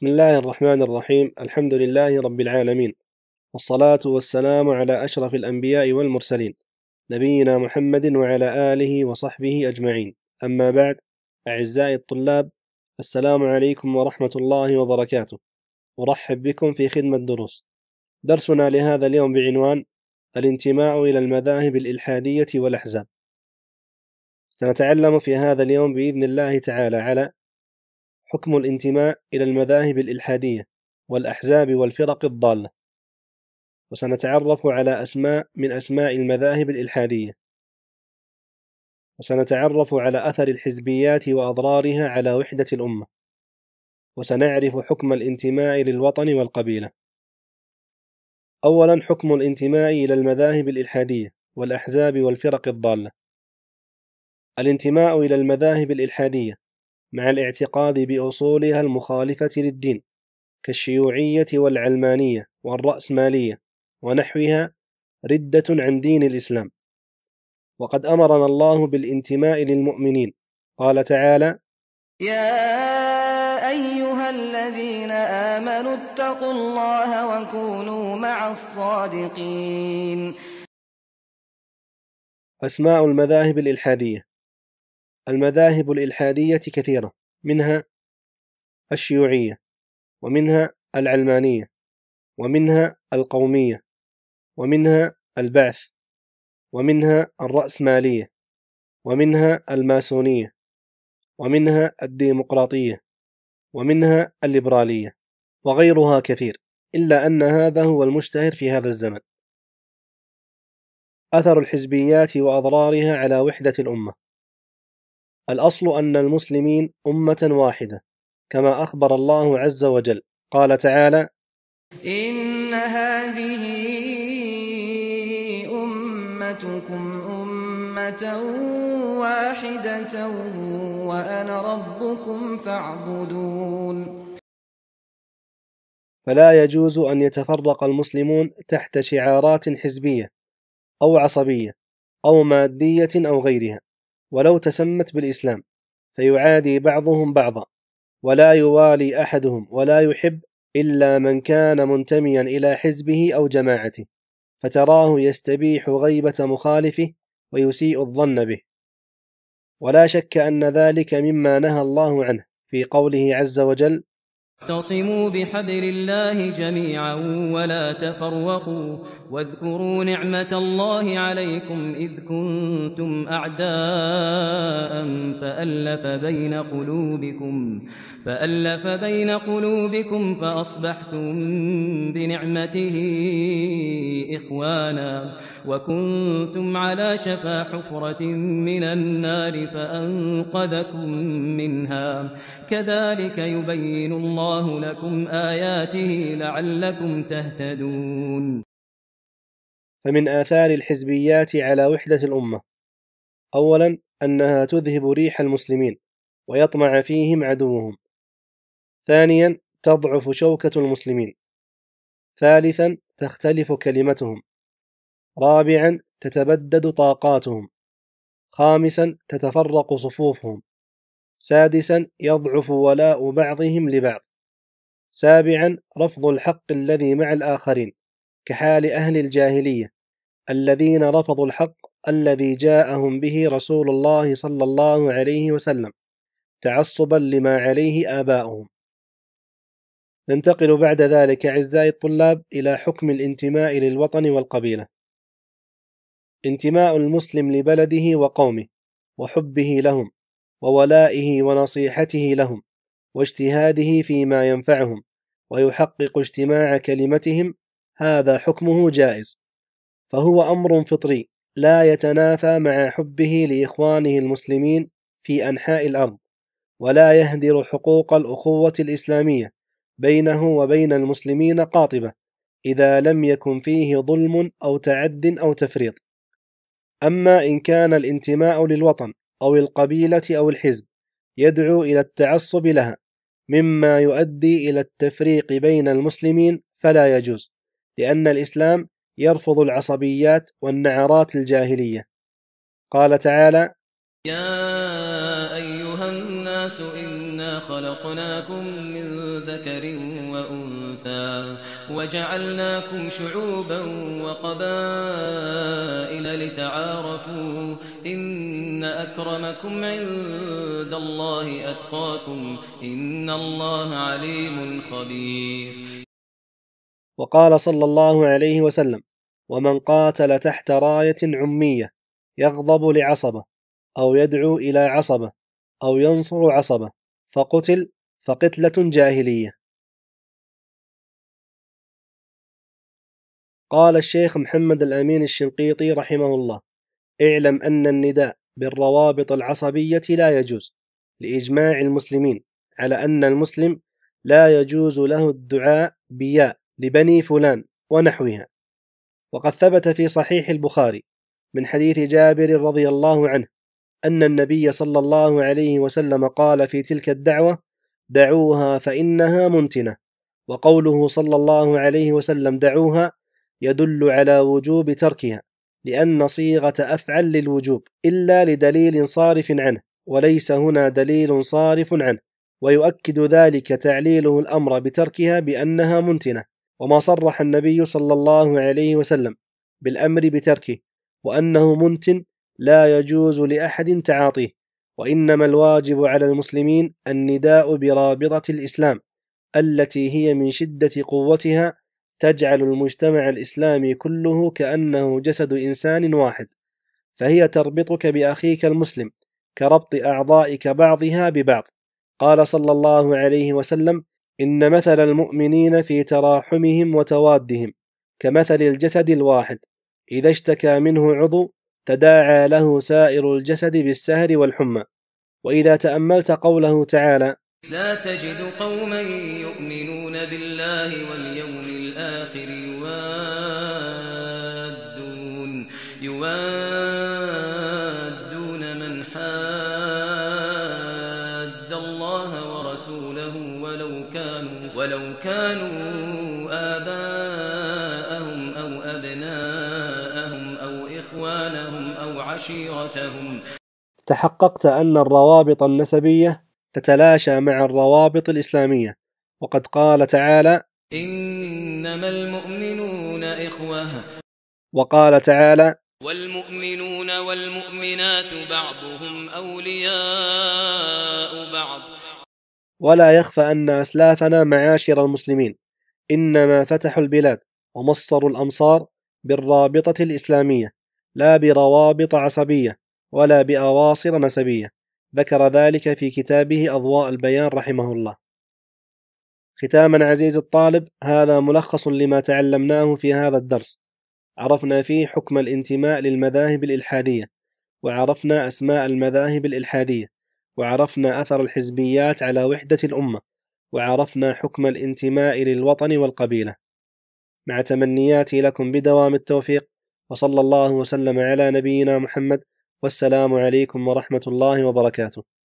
بسم الله الرحمن الرحيم الحمد لله رب العالمين والصلاة والسلام على أشرف الأنبياء والمرسلين نبينا محمد وعلى آله وصحبه أجمعين أما بعد أعزائي الطلاب السلام عليكم ورحمة الله وبركاته أرحب بكم في خدمة دروس درسنا لهذا اليوم بعنوان الانتماء إلى المذاهب الإلحادية والأحزاب سنتعلم في هذا اليوم بإذن الله تعالى على حكم الانتماء إلى المذاهب الإلحادية والأحزاب والفرق الضالة وسنتعرف على أسماء من أسماء المذاهب الإلحادية وسنتعرف على أثر الحزبيات وأضرارها على وحدة الأمة وسنعرف حكم الانتماء للوطن والقبيلة أولا حكم الانتماء إلى المذاهب الإلحادية والأحزاب والفرق الضالة الانتماء إلى المذاهب الإلحادية مع الاعتقاد بأصولها المخالفة للدين كالشيوعية والعلمانية والرأسمالية ونحوها ردة عن دين الإسلام وقد أمرنا الله بالانتماء للمؤمنين قال تعالى يا أيها الذين آمنوا اتقوا الله وكونوا مع الصادقين أسماء المذاهب الإلحادية المذاهب الإلحادية كثيرة منها الشيوعية ومنها العلمانية ومنها القومية ومنها البعث ومنها الرأسمالية ومنها الماسونية ومنها الديمقراطية ومنها الليبرالية وغيرها كثير إلا أن هذا هو المشتهر في هذا الزمن أثر الحزبيات وأضرارها على وحدة الأمة الأصل أن المسلمين أمة واحدة كما أخبر الله عز وجل قال تعالى إن هذه أمتكم أمة واحدة وأنا ربكم فاعبدون فلا يجوز أن يتفرق المسلمون تحت شعارات حزبية أو عصبية أو مادية أو غيرها ولو تسمت بالإسلام فيعادي بعضهم بعضا ولا يوالي أحدهم ولا يحب إلا من كان منتميا إلى حزبه أو جماعته فتراه يستبيح غيبة مخالفه ويسيء الظن به ولا شك أن ذلك مما نهى الله عنه في قوله عز وجل اعتصموا بحبل الله جميعا ولا تفرقوا واذكروا نعمة الله عليكم إذ كنتم أعداء فألف بين قلوبكم فألف بين قلوبكم فأصبحتم بنعمته إخوانا وكنتم على شفا حفرة من النار فأنقذكم منها كذلك يبين الله لكم آياته لعلكم تهتدون فمن آثار الحزبيات على وحدة الأمة أولا أنها تذهب ريح المسلمين ويطمع فيهم عدوهم ثانيا تضعف شوكة المسلمين ثالثا تختلف كلمتهم رابعا تتبدد طاقاتهم خامسا تتفرق صفوفهم سادسا يضعف ولاء بعضهم لبعض سابعا رفض الحق الذي مع الآخرين كحال أهل الجاهلية الذين رفضوا الحق الذي جاءهم به رسول الله صلى الله عليه وسلم تعصبا لما عليه آباؤهم ننتقل بعد ذلك أعزائي الطلاب إلى حكم الانتماء للوطن والقبيلة انتماء المسلم لبلده وقومه وحبه لهم وولائه ونصيحته لهم واجتهاده فيما ينفعهم ويحقق اجتماع كلمتهم هذا حكمه جائز فهو امر فطري لا يتنافى مع حبه لاخوانه المسلمين في انحاء الارض ولا يهدر حقوق الاخوه الاسلاميه بينه وبين المسلمين قاطبه اذا لم يكن فيه ظلم او تعد او تفريط اما ان كان الانتماء للوطن او القبيله او الحزب يدعو الى التعصب لها مما يؤدي الى التفريق بين المسلمين فلا يجوز لأن الإسلام يرفض العصبيات والنعرات الجاهلية قال تعالى يا أيها الناس إنا خلقناكم من ذكر وأنثى وجعلناكم شعوبا وقبائل لتعارفوا إن أكرمكم عند الله أتقاكم إن الله عليم خبير وقال صلى الله عليه وسلم ومن قاتل تحت رايه عميه يغضب لعصبه او يدعو الى عصبه او ينصر عصبه فقتل فقتله جاهليه قال الشيخ محمد الامين الشنقيطي رحمه الله اعلم ان النداء بالروابط العصبيه لا يجوز لاجماع المسلمين على ان المسلم لا يجوز له الدعاء بياء لبني فلان ونحوها وقد ثبت في صحيح البخاري من حديث جابر رضي الله عنه أن النبي صلى الله عليه وسلم قال في تلك الدعوة دعوها فإنها منتنة وقوله صلى الله عليه وسلم دعوها يدل على وجوب تركها لأن صيغة أفعل للوجوب إلا لدليل صارف عنه وليس هنا دليل صارف عنه ويؤكد ذلك تعليله الأمر بتركها بأنها منتنة وما صرح النبي صلى الله عليه وسلم بالأمر بتركه وأنه منتن لا يجوز لأحد تعاطيه وإنما الواجب على المسلمين النداء برابطة الإسلام التي هي من شدة قوتها تجعل المجتمع الإسلامي كله كأنه جسد إنسان واحد فهي تربطك بأخيك المسلم كربط أعضائك بعضها ببعض قال صلى الله عليه وسلم إن مثل المؤمنين في تراحمهم وتوادهم كمثل الجسد الواحد إذا اشتكى منه عضو تداعى له سائر الجسد بالسهر والحمى وإذا تأملت قوله تعالى لا تجد قوما يؤمنون بالله واليوم ولو كانوا آباءهم أو أبناءهم أو إخوانهم أو عشيرتهم تحققت أن الروابط النسبية تتلاشى مع الروابط الإسلامية وقد قال تعالى إنما المؤمنون إخوة وقال تعالى والمؤمنون والمؤمنات بعضهم أولياء بعض ولا يخفى أن أسلافنا معاشر المسلمين إنما فتحوا البلاد ومصروا الأمصار بالرابطة الإسلامية لا بروابط عصبية ولا بأواصر نسبية ذكر ذلك في كتابه أضواء البيان رحمه الله ختاما عزيز الطالب هذا ملخص لما تعلمناه في هذا الدرس عرفنا فيه حكم الانتماء للمذاهب الإلحادية وعرفنا أسماء المذاهب الإلحادية وعرفنا أثر الحزبيات على وحدة الأمة وعرفنا حكم الانتماء للوطن والقبيلة مع تمنياتي لكم بدوام التوفيق وصلى الله وسلم على نبينا محمد والسلام عليكم ورحمة الله وبركاته